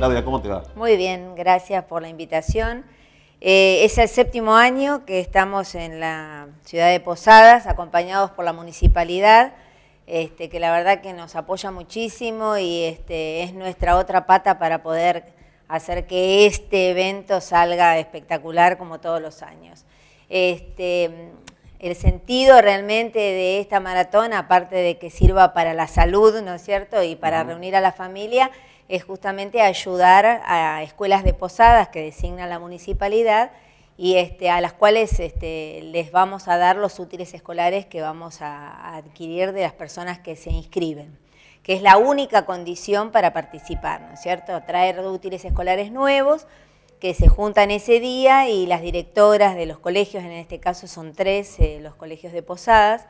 Claudia, ¿cómo te va? Muy bien, gracias por la invitación. Eh, es el séptimo año que estamos en la ciudad de Posadas, acompañados por la municipalidad, este, que la verdad que nos apoya muchísimo y este, es nuestra otra pata para poder hacer que este evento salga espectacular como todos los años. Este, el sentido realmente de esta maratón, aparte de que sirva para la salud, ¿no es cierto?, y para reunir a la familia, es justamente ayudar a escuelas de posadas que designa la municipalidad y este, a las cuales este, les vamos a dar los útiles escolares que vamos a adquirir de las personas que se inscriben, que es la única condición para participar, ¿no es cierto? Traer útiles escolares nuevos que se juntan ese día y las directoras de los colegios, en este caso son tres, eh, los colegios de Posadas,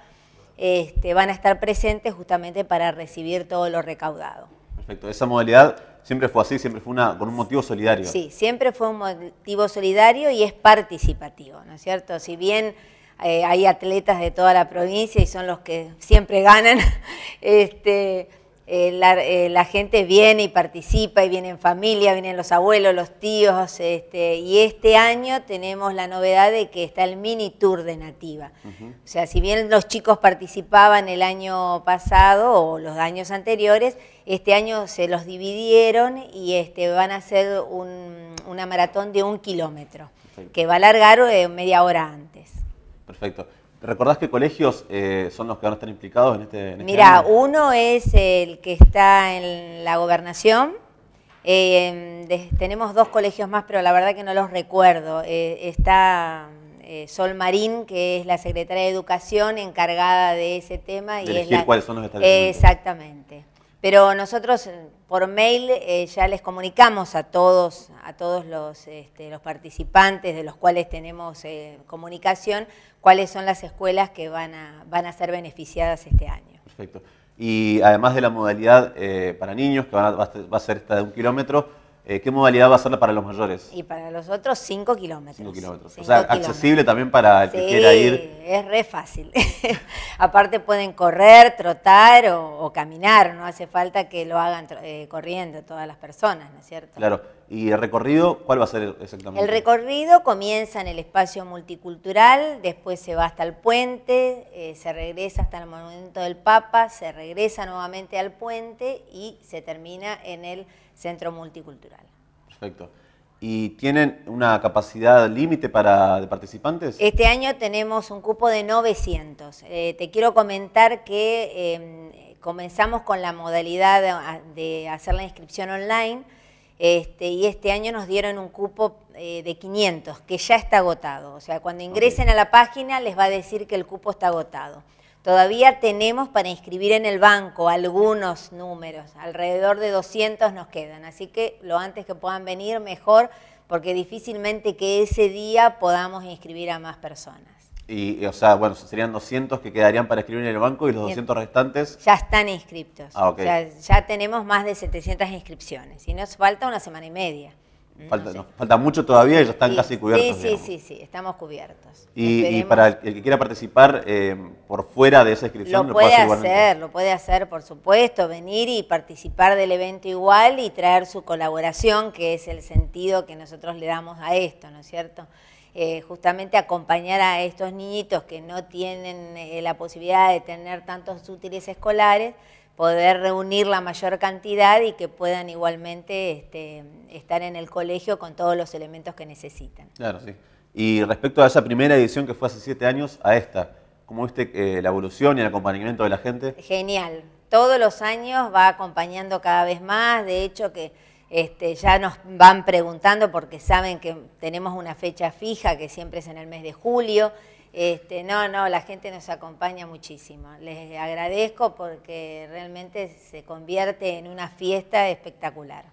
este, van a estar presentes justamente para recibir todo lo recaudado. Perfecto. Esa modalidad siempre fue así, siempre fue una, con un motivo solidario. Sí, siempre fue un motivo solidario y es participativo, ¿no es cierto? Si bien eh, hay atletas de toda la provincia y son los que siempre ganan, este, eh, la, eh, la, gente viene y participa, y vienen en familia, vienen los abuelos, los tíos, este, y este año tenemos la novedad de que está el mini tour de Nativa. O sea, si bien los chicos participaban el año pasado o los años anteriores, este año se los dividieron y este, van a hacer una maratón de un kilómetro, que va a alargar eh, media hora antes. Perfecto. ¿Recordás qué colegios eh, son los que ahora están implicados en este? En este Mira, uno es el que está en la gobernación. Eh, tenemos dos colegios más, pero la verdad que no los recuerdo. Eh, está Sol Marín, que es la secretaria de Educación encargada de ese tema. y cuáles son los establecimientos. Exactamente. Pero nosotros eh, por mail eh, ya les comunicamos a todos, a todos los, este, participantes de los cuales tenemos eh, comunicación, cuáles son las escuelas que van a, van a ser beneficiadas este año. Perfecto. Y además de la modalidad para niños, que va a ser esta de un kilómetro, eh, ¿Qué modalidad va a ser para los mayores? Y para los otros 5 kilómetros. 5 kilómetros. o sea, accesible también para el que quiera ir. Es re fácil. Aparte pueden correr, trotar o, caminar. No hace falta que lo hagan eh, corriendo todas las personas, ¿no es cierto? Claro. ¿Y el recorrido cuál va a ser exactamente? El recorrido comienza en el espacio multicultural, después se va hasta el puente, eh, se regresa hasta el Monumento del Papa, se regresa nuevamente al puente y se termina en el centro multicultural. Perfecto. ¿Y tienen una capacidad límite para de participantes? Este año tenemos un cupo de 900. Eh, te quiero comentar que em, comenzamos con la modalidad de, ah, hacer la inscripción online este, y este año nos dieron un cupo eh, de 500 que ya está agotado. O sea, cuando ingresen a la página les va a decir que el cupo está agotado. Todavía tenemos para inscribir en el banco algunos números, alrededor de 200 nos quedan, así que lo antes que puedan venir mejor, porque difícilmente que ese día podamos inscribir a más personas. Y, o sea, bueno, serían 200 que quedarían para inscribir en el banco y los 200 restantes... Ya están inscritos. Ah, ya tenemos más de 700 inscripciones y nos falta una semana y media. Falta, mucho todavía y ya están casi cubiertos. Sí, sí, sí, estamos cubiertos. Y, para el, que quiera participar eh, por fuera de esa inscripción, lo, puede, hacer, lo puede hacer, por supuesto, venir y participar del evento igual y traer su colaboración, que es el sentido que nosotros le damos a esto, ¿no es cierto? Eh, justamente acompañar a estos niñitos que no tienen eh, la posibilidad de tener tantos útiles escolares, poder reunir la mayor cantidad y que puedan igualmente este, estar en el colegio con todos los elementos que necesitan. Claro, sí. Y respecto a esa primera edición que fue hace siete años a esta, ¿cómo viste eh, la evolución y el acompañamiento de la gente? Genial. Todos los años va acompañando cada vez más. De hecho, que este, ya nos van preguntando porque saben que tenemos una fecha fija, que siempre es en el mes de julio. Este, no, no, la gente nos acompaña muchísimo. Les agradezco porque realmente se convierte en una fiesta espectacular.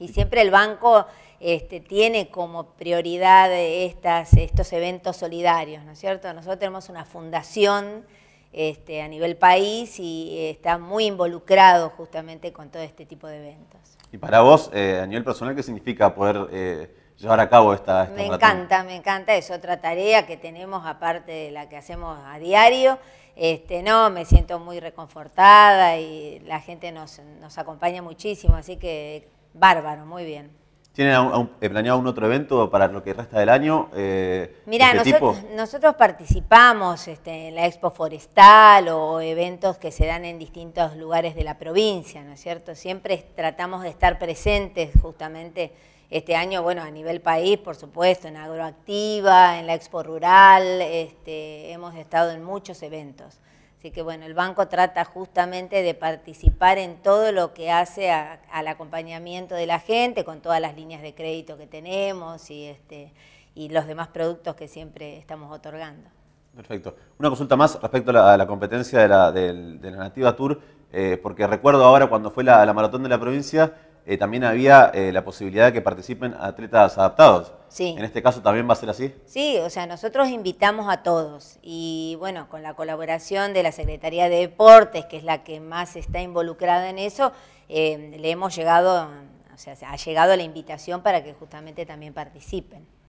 Y siempre el banco este, tiene como prioridad estos eventos solidarios, ¿no es cierto? Nosotros tenemos una fundación este, a nivel país y eh, está muy involucrado justamente con todo este tipo de eventos. Y para vos, eh, a nivel personal, ¿qué significa poder eh, llevar a cabo esta, esta Me encanta, me encanta, es otra tarea que tenemos aparte de la que hacemos a diario. Este, no, me siento muy reconfortada y la gente nos, nos acompaña muchísimo, así que bárbaro, muy bien. ¿Tienen eh, planeado un otro evento para lo que resta del año? Eh, Mira, este nosotros, participamos este, en la Expo Forestal o eventos que se dan en distintos lugares de la provincia, ¿no es cierto? Siempre tratamos de estar presentes justamente este año, bueno, a nivel país, por supuesto, en Agroactiva, en la Expo Rural, este, hemos estado en muchos eventos. Así que bueno, el banco trata justamente de participar en todo lo que hace al acompañamiento de la gente, con todas las líneas de crédito que tenemos y, este, y los demás productos que siempre estamos otorgando. Perfecto. Una consulta más respecto a la, competencia de la, Nativa Tour, eh, porque recuerdo ahora cuando fue la, la maratón de la provincia, eh, también había eh, la posibilidad de que participen atletas adaptados. ¿En este caso también va a ser así? Sí, o sea, nosotros invitamos a todos y bueno, con la colaboración de la Secretaría de Deportes, que es la que más está involucrada en eso, eh, le hemos llegado, o sea, ha llegado la invitación para que justamente también participen.